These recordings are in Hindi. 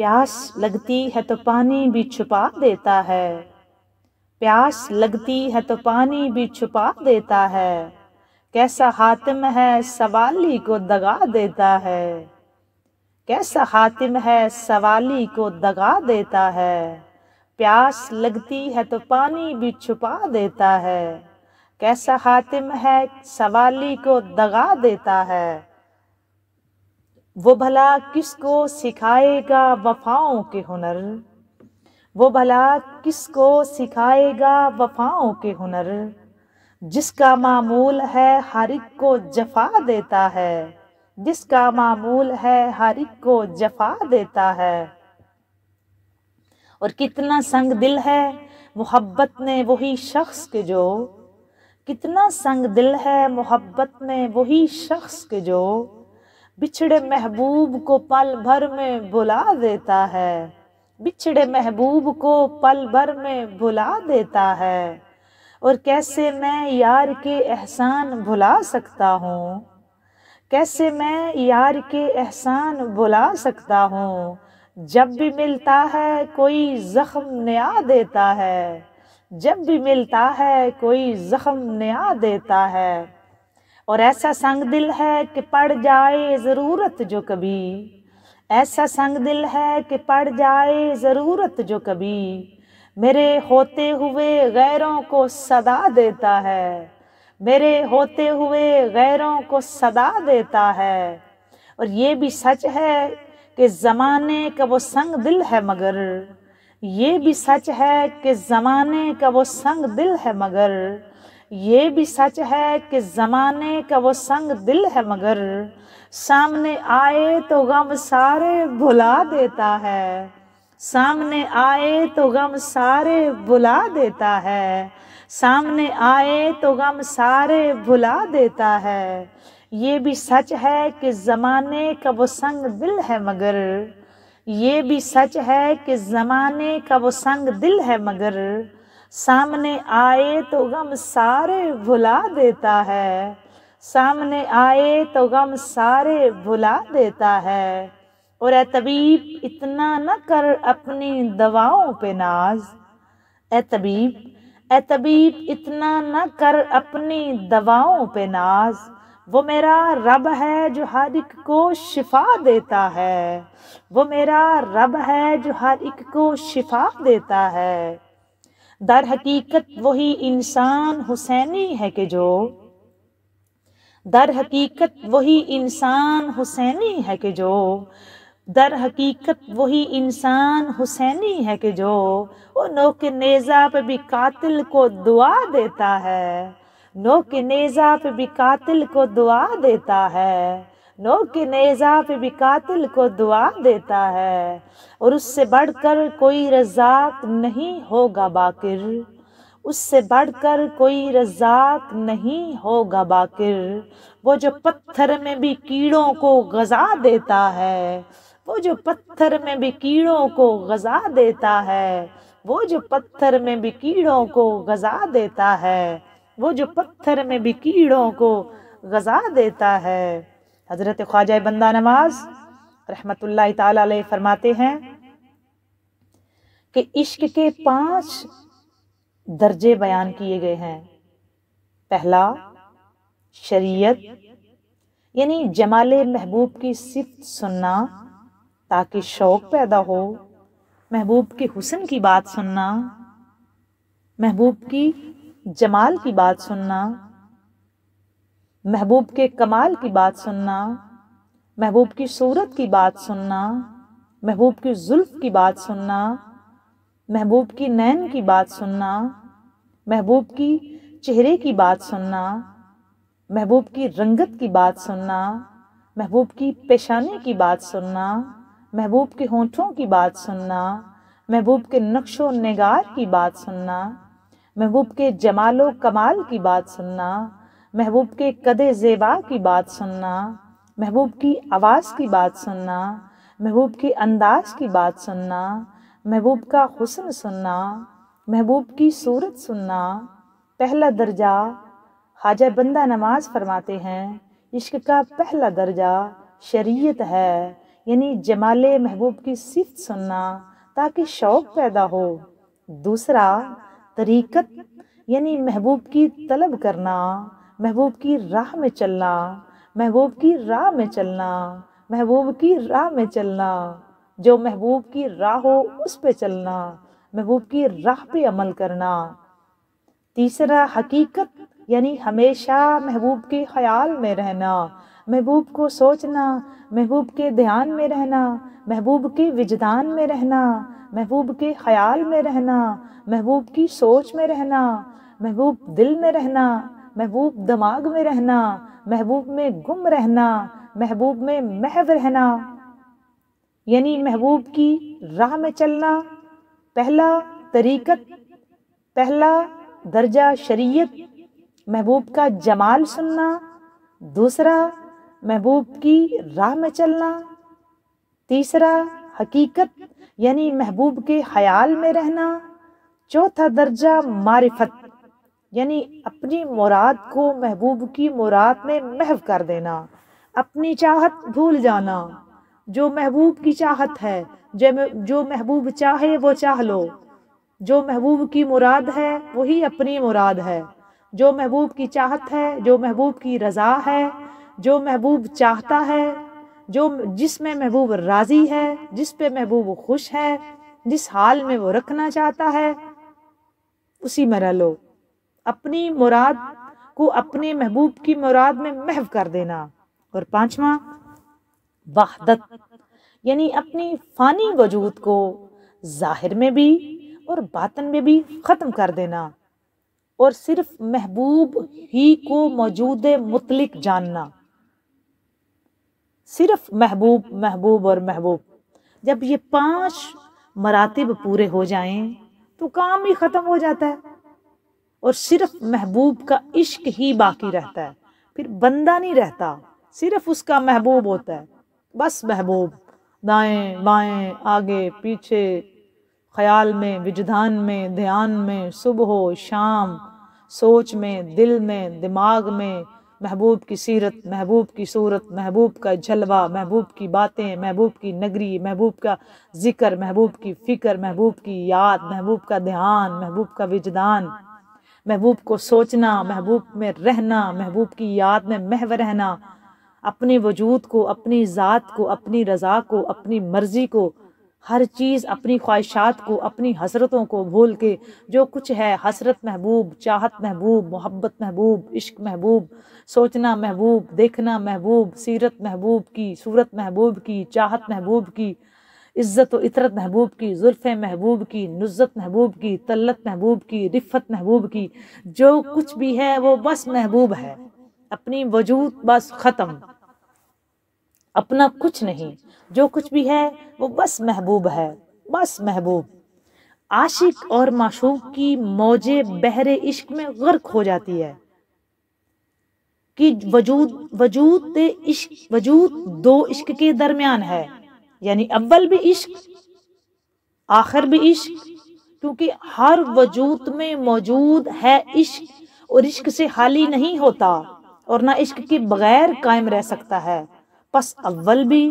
प्यास लगती है तो पानी भी छुपा देता है प्यास लगती है तो पानी भी छुपा देता है कैसा हातिम है सवाली को दगा देता है कैसा हातिम है सवाली को दगा देता है प्यास लगती है तो पानी भी छुपा देता है कैसा हातिम है सवाली को दगा देता है वो भला किसको सिखाएगा वफाओं के हुनर वो भला किसको सिखाएगा वफाओं के हुनर जिसका मामूल है हर एक को जफा देता है जिसका मामूल है हर एक को जफा देता है और कितना संग दिल है मोहब्बत में वही शख्स के जो कितना संग दिल है मोहब्बत में वही शख्स के जो बिछड़े महबूब को पल भर में बुला देता है बिछड़े महबूब को पल भर में भुला देता है और कैसे मैं यार के एहसान भुला सकता हूँ कैसे मैं यार के एहसान भुला सकता हूँ जब भी मिलता है कोई ज़ख्म नया देता है जब भी मिलता है कोई ज़ख्म नया देता है और ऐसा संग दिल है कि पड़ जाए ज़रूरत जो कभी ऐसा संग दिल है कि पड़ जाए ज़रूरत जो कभी मेरे होते हुए गैरों को सदा देता है मेरे होते हुए गैरों को सदा देता है और ये भी सच है कि ज़माने का वो संग दिल है मगर ये भी सच है कि ज़माने का वो संग दिल है मगर ये भी सच है कि ज़माने का वो संग दिल है मगर सामने आए तो गम सारे भुला देता है सामने आए तो गम सारे भुला देता है सामने आए तो गम सारे भुला देता है ये भी सच है कि ज़माने का वो संग दिल है मगर ये भी सच है कि ज़माने का वो संग दिल है मगर सामने आए तो गम सारे भुला देता है सामने आए तो गम सारे भुला देता है और ए तबीब इतना न कर अपनी दवाओं पे नाज ए तबीब ए तबीब इतना न कर अपनी दवाओं पे नाज वो मेरा रब है जो हर एक को शिफा देता है वो मेरा रब है जो हर एक को शिफा देता है दर हकीकत वही इंसान हुसैनी है कि जो दर हकीकत वही इंसान हुसैनी है कि जो दर हकीकत वही इंसान हुसैनी है कि जो वो नोक नेज़ा पे भी कातिल को दुआ देता है नोक नेज़ा पे भी कातिल को दुआ देता है नो के नेज़ा पे भी कातिल को दुआ देता है और उससे बढ़कर कोई रजाक नहीं होगा बाकिर उससे बढ़कर कोई रजाक नहीं होगा बाकिर वो जो पत्थर में भी कीड़ों को गजा देता है वो जो पत्थर में भी कीड़ों को गजा देता है वो जो पत्थर में भी कीड़ों को गजा देता है वो जो पत्थर में भी कीड़ों को गजा देता है हज़रत ख्वाजा बंदा नवाज रहमतुल्लाह ताला फरमाते हैं कि इश्क के पांच दर्जे बयान किए गए हैं पहला शरीयत यानी जमाल महबूब की सिफत सुनना ताकि शौक़ पैदा हो महबूब के हुसन की बात सुनना महबूब की जमाल की बात सुनना महबूब के कमाल की बात सुनना महबूब की सूरत की बात सुनना महबूब की जुल्फ की बात सुनना महबूब की नैन की बात सुनना महबूब की चेहरे की बात सुनना महबूब की रंगत की बात सुनना महबूब की पेशानी की बात सुनना महबूब के होठों की बात सुनना महबूब के नक्शो नगार की बात सुनना महबूब के जमालो कमाल की बात सुनना महबूब के कदे ज़ेबा की बात सुनना महबूब की आवाज़ की बात सुनना महबूब के अंदाज की बात सुनना महबूब का हुसन सुनना महबूब की सूरत सुनना पहला दर्जा हाजा बंदा नमाज फरमाते हैं इश्क का पहला दर्जा शरीयत है यानी जमाल महबूब की सिफत सुनना ताकि शौक़ पैदा हो दूसरा तरीकत यानी महबूब की तलब करना महबूब की राह में चलना महबूब की राह में चलना महबूब की राह में चलना जो महबूब की राह हो उस पे चलना महबूब की राह पे अमल करना तीसरा हकीकत यानी हमेशा महबूब के ख्याल में रहना महबूब को सोचना महबूब के ध्यान में रहना महबूब के विजदान में रहना महबूब के ख्याल में रहना महबूब की सोच में रहना महबूब दिल में रहना महबूब दिमाग में रहना महबूब में गुम रहना महबूब में महव रहना यानी महबूब की राह में चलना पहला तरीकत पहला दर्जा शरीयत महबूब का जमाल सुनना दूसरा महबूब की राह में चलना तीसरा हकीकत यानी महबूब के ख्याल में रहना चौथा दर्जा मारिफत यानी अपनी मुराद को महबूब की मुराद में महव कर देना अपनी चाहत भूल जाना जो महबूब की चाहत है जो महबूब चाहे वो चाह लो जो महबूब की मुराद है वही अपनी मुराद है जो महबूब की चाहत है जो महबूब की रज़ा है जो महबूब चाहता है जो जिस में महबूब राज़ी है जिस पे महबूब खुश है जिस हाल में वो रखना चाहता है उसी में रह लो अपनी मुराद को अपने महबूब की मुराद में महव कर देना और पांचवा वाहदत यानी अपनी फ़ानी वजूद को ज़ाहिर में भी और बातन में भी ख़त्म कर देना और सिर्फ महबूब ही को मौजूद मुतलिक जानना सिर्फ महबूब महबूब और महबूब जब ये पांच मरातब पूरे हो जाएं तो काम ही ख़त्म हो जाता है और सिर्फ महबूब का इश्क ही बाकी रहता है फिर बंदा नहीं रहता सिर्फ उसका महबूब होता है बस महबूब दाएं बाएं आगे पीछे ख्याल में विजदान में ध्यान में सुबह शाम सोच में दिल में दिमाग में महबूब की सीरत महबूब की सूरत महबूब का जलवा महबूब की बातें महबूब की नगरी महबूब का ज़िक्र महबूब की फ़िक्र महबूब की याद महबूब का ध्यान महबूब का विजदान महबूब को सोचना महबूब में रहना महबूब की याद में महव रहना अपने वजूद को अपनी ज़ात को अपनी रज़ा को अपनी मर्ज़ी को हर चीज़ अपनी ख्वाहिशात को अपनी हसरतों को भूल के जो कुछ है हसरत महबूब चाहत महबूब मोहब्बत महबूब इश्क महबूब सोचना महबूब देखना महबूब सीरत महबूब की सूरत महबूब की चाहत महबूब की इज़्ज़त व इतरत महबूब की जुल्फ़ महबूब की नुज़त महबूब की तलत महबूब की रिफ़त महबूब की जो कुछ भी है वो बस महबूब है अपनी वजूद बस ख़त्म अपना कुछ नहीं जो कुछ भी है वो बस महबूब है बस महबूब आशिक और माशूक की मौजे बहरे इश्क में गर्क हो जाती है कि वजूद वजूद इश्क वजूद दो इश्क के दरमियान है यानी अव्वल भी इश्क आखिर भी इश्क क्योंकि हर वजूद में मौजूद है इश्क और इश्क से खाली नहीं होता और ना इश्क के बगैर कायम रह सकता है बस अव्वल भी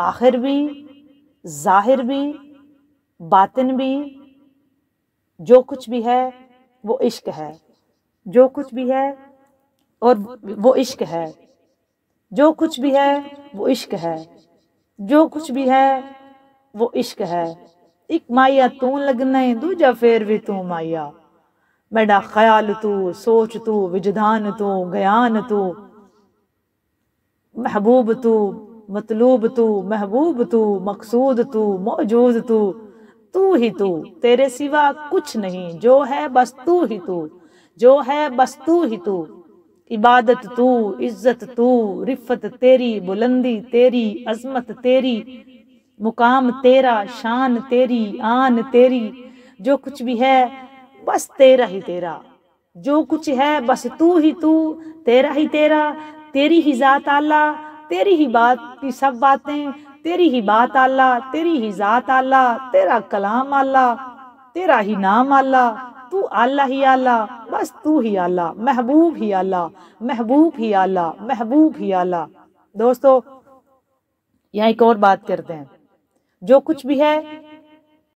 आखिर भी जाहिर भी बातिन भी जो कुछ भी है वो इश्क है जो कुछ भी है और वो इश्क है जो कुछ भी है वो इश्क है जो कुछ भी है वो इश्क है एक माया तू लगना है दूजा फेर भी तू माया मेरा ख्याल तू सोच तू विजदान तू गयान तू महबूब तू मतलूब तू महबूब तू मकसूद तू मौजूद तू तू ही तू तेरे सिवा कुछ नहीं जो है बस तू ही तू जो है बस तू ही तू इबादत तू इज्जत तू रिफत तेरी बुलंदी तेरी अजमत तेरी मुकाम तेरा शान तेरी आन तेरी जो कुछ भी है बस तेरा ही तेरा जो कुछ है बस तू ही तू तेरा ही तेरा तेरी ही ज़ात आला तेरी ही बात की सब बातें तेरी ही बात आला तेरी ही ज़ात आला तेरा कलाम आला तेरा ही नाम आला तू आला ही आला बस तू ही आला महबूब ही आला महबूब ही आला महबूब ही आला दोस्तों यहाँ एक और बात करते हैं जो कुछ भी है